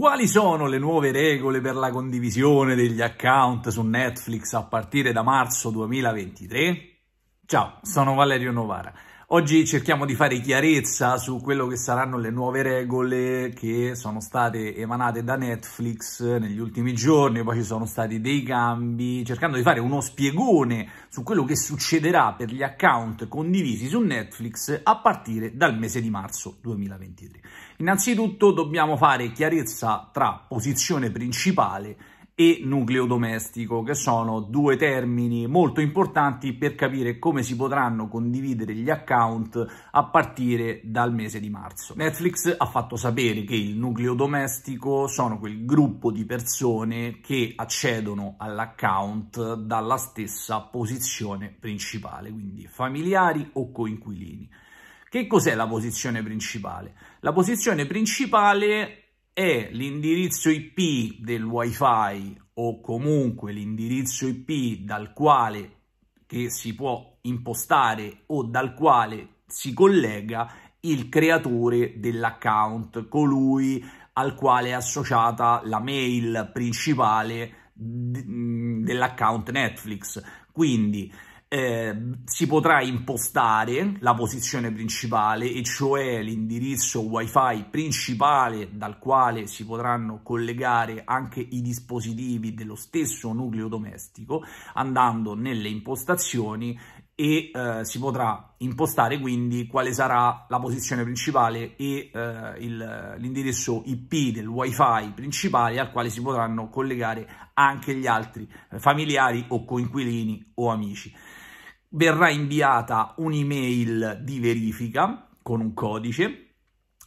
Quali sono le nuove regole per la condivisione degli account su Netflix a partire da marzo 2023? Ciao, sono Valerio Novara. Oggi cerchiamo di fare chiarezza su quello che saranno le nuove regole che sono state emanate da Netflix negli ultimi giorni, poi ci sono stati dei cambi, cercando di fare uno spiegone su quello che succederà per gli account condivisi su Netflix a partire dal mese di marzo 2023. Innanzitutto dobbiamo fare chiarezza tra posizione principale e nucleo domestico, che sono due termini molto importanti per capire come si potranno condividere gli account a partire dal mese di marzo. Netflix ha fatto sapere che il nucleo domestico sono quel gruppo di persone che accedono all'account dalla stessa posizione principale, quindi familiari o coinquilini. Che cos'è la posizione principale? La posizione principale è l'indirizzo IP del wifi o comunque l'indirizzo IP dal quale si può impostare o dal quale si collega il creatore dell'account, colui al quale è associata la mail principale mm, dell'account Netflix. Quindi eh, si potrà impostare la posizione principale e cioè l'indirizzo wifi principale dal quale si potranno collegare anche i dispositivi dello stesso nucleo domestico andando nelle impostazioni e eh, si potrà impostare quindi quale sarà la posizione principale e eh, l'indirizzo IP del wifi principale al quale si potranno collegare anche gli altri eh, familiari o coinquilini o amici verrà inviata un'email di verifica con un codice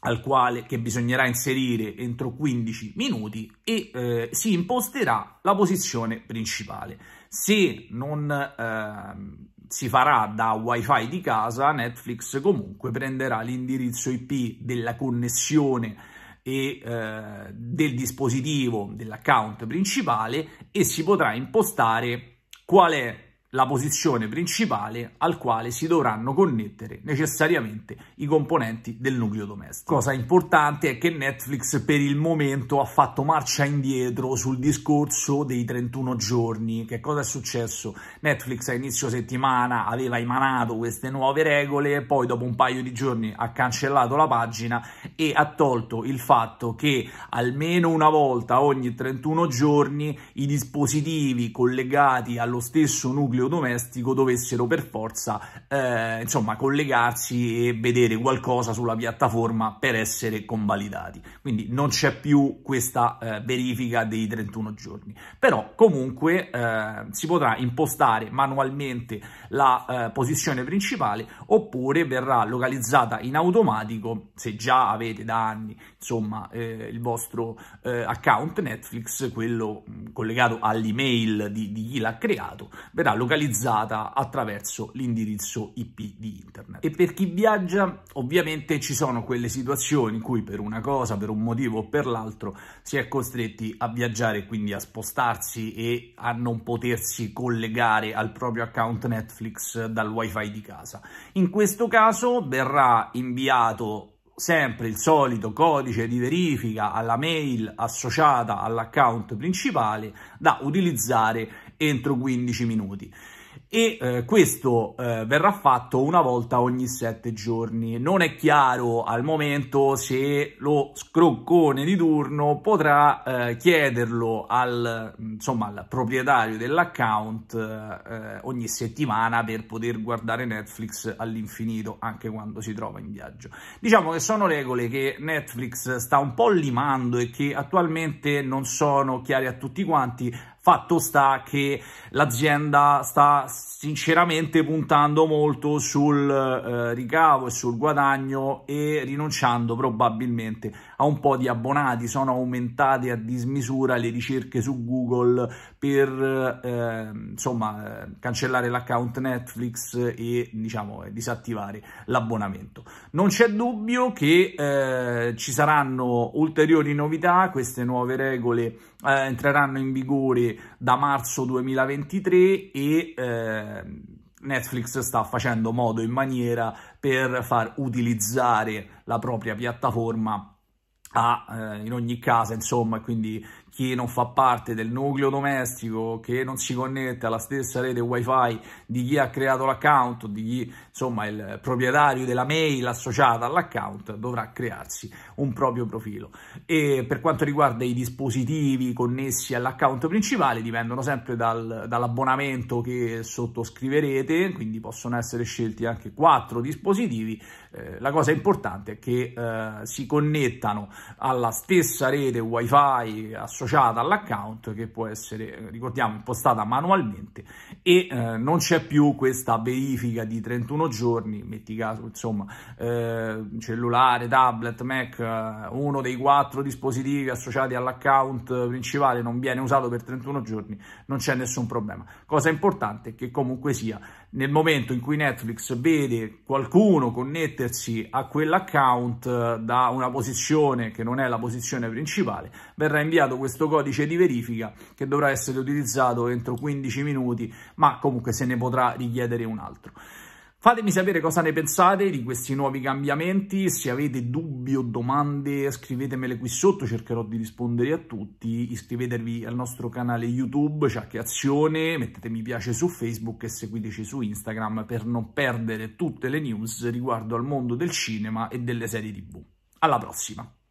al quale che bisognerà inserire entro 15 minuti e eh, si imposterà la posizione principale. Se non eh, si farà da wifi di casa, Netflix comunque prenderà l'indirizzo IP della connessione e eh, del dispositivo dell'account principale e si potrà impostare qual è la posizione principale al quale si dovranno connettere necessariamente i componenti del nucleo domestico. Cosa importante è che Netflix per il momento ha fatto marcia indietro sul discorso dei 31 giorni. Che cosa è successo? Netflix a inizio settimana aveva emanato queste nuove regole, poi dopo un paio di giorni ha cancellato la pagina e ha tolto il fatto che almeno una volta ogni 31 giorni i dispositivi collegati allo stesso nucleo nucleo domestico dovessero per forza eh, insomma collegarsi e vedere qualcosa sulla piattaforma per essere convalidati. Quindi non c'è più questa eh, verifica dei 31 giorni. Però comunque eh, si potrà impostare manualmente la eh, posizione principale oppure verrà localizzata in automatico se già avete da anni insomma eh, il vostro eh, account Netflix, quello mm, collegato all'email di, di chi l'ha creato, verrà localizzata localizzata attraverso l'indirizzo IP di internet. E per chi viaggia, ovviamente ci sono quelle situazioni in cui per una cosa, per un motivo o per l'altro, si è costretti a viaggiare e quindi a spostarsi e a non potersi collegare al proprio account Netflix dal wifi di casa. In questo caso verrà inviato sempre il solito codice di verifica alla mail associata all'account principale da utilizzare entro 15 minuti e eh, questo eh, verrà fatto una volta ogni 7 giorni. Non è chiaro al momento se lo scroccone di turno potrà eh, chiederlo al, insomma, al proprietario dell'account eh, ogni settimana per poter guardare Netflix all'infinito anche quando si trova in viaggio. Diciamo che sono regole che Netflix sta un po' limando e che attualmente non sono chiare a tutti quanti, Fatto sta che l'azienda sta sinceramente puntando molto sul eh, ricavo e sul guadagno e rinunciando probabilmente a un po' di abbonati. Sono aumentate a dismisura le ricerche su Google per eh, insomma eh, cancellare l'account Netflix e diciamo disattivare l'abbonamento. Non c'è dubbio che eh, ci saranno ulteriori novità, queste nuove regole eh, entreranno in vigore da marzo 2023 e eh, Netflix sta facendo modo in maniera per far utilizzare la propria piattaforma a, eh, in ogni caso, insomma, quindi chi non fa parte del nucleo domestico, che non si connette alla stessa rete wifi di chi ha creato l'account, di chi insomma il proprietario della mail associata all'account, dovrà crearsi un proprio profilo. E per quanto riguarda i dispositivi connessi all'account principale, dipendono sempre dal, dall'abbonamento che sottoscriverete, quindi possono essere scelti anche quattro dispositivi. Eh, la cosa importante è che eh, si connettano alla stessa rete wifi associata associata all'account che può essere, ricordiamo, impostata manualmente e eh, non c'è più questa verifica di 31 giorni, metti caso, insomma, eh, cellulare, tablet, Mac, eh, uno dei quattro dispositivi associati all'account principale non viene usato per 31 giorni, non c'è nessun problema. Cosa importante è che comunque sia nel momento in cui Netflix vede qualcuno connettersi a quell'account eh, da una posizione che non è la posizione principale, verrà inviato questo codice di verifica che dovrà essere utilizzato entro 15 minuti, ma comunque se ne potrà richiedere un altro. Fatemi sapere cosa ne pensate di questi nuovi cambiamenti, se avete dubbi o domande scrivetemele qui sotto, cercherò di rispondere a tutti, iscrivetevi al nostro canale YouTube, Ciacche Azione, mettete mi piace su Facebook e seguiteci su Instagram per non perdere tutte le news riguardo al mondo del cinema e delle serie tv. Alla prossima!